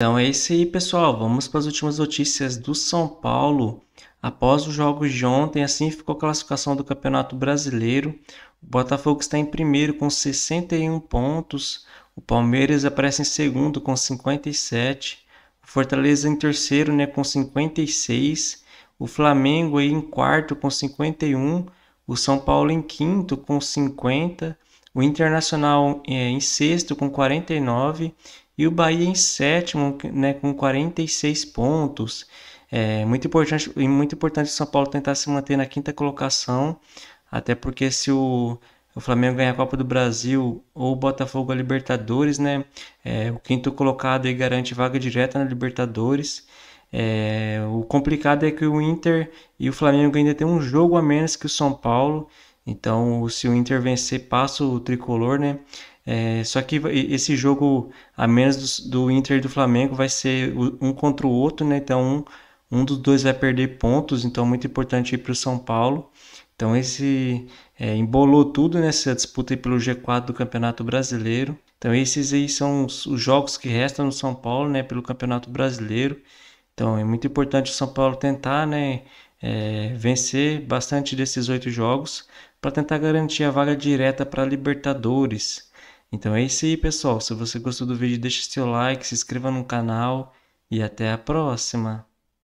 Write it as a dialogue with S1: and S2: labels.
S1: Então é isso aí, pessoal. Vamos para as últimas notícias do São Paulo. Após os jogos de ontem, assim ficou a classificação do Campeonato Brasileiro. O Botafogo está em primeiro com 61 pontos. O Palmeiras aparece em segundo com 57. O Fortaleza em terceiro, né, com 56. O Flamengo aí em quarto com 51. O São Paulo em quinto com 50. O Internacional é, em sexto com 49 e o Bahia em sétimo, né, com 46 pontos. É muito importante e muito importante o São Paulo tentar se manter na quinta colocação, até porque se o, o Flamengo ganhar a Copa do Brasil ou o Botafogo a Libertadores, né, é, o quinto colocado aí garante vaga direta na Libertadores. É, o complicado é que o Inter e o Flamengo ainda tem um jogo a menos que o São Paulo. Então, se o Inter vencer, passa o tricolor, né? É, só que esse jogo, a menos do, do, Inter e do Flamengo, vai ser um contra o outro, né? Então um, um dos dois vai perder pontos, então muito importante ir para o São Paulo. Então esse é, embolou tudo nessa disputa pelo G4 do Campeonato Brasileiro. Então esses aí são os, os jogos que restam no São Paulo, né? Pelo Campeonato Brasileiro. Então é muito importante o São Paulo tentar, né? É, vencer bastante desses oito jogos para tentar garantir a vaga direta para Libertadores. Então é isso aí, pessoal. Se você gostou do vídeo, deixa seu like, se inscreva no canal e até a próxima.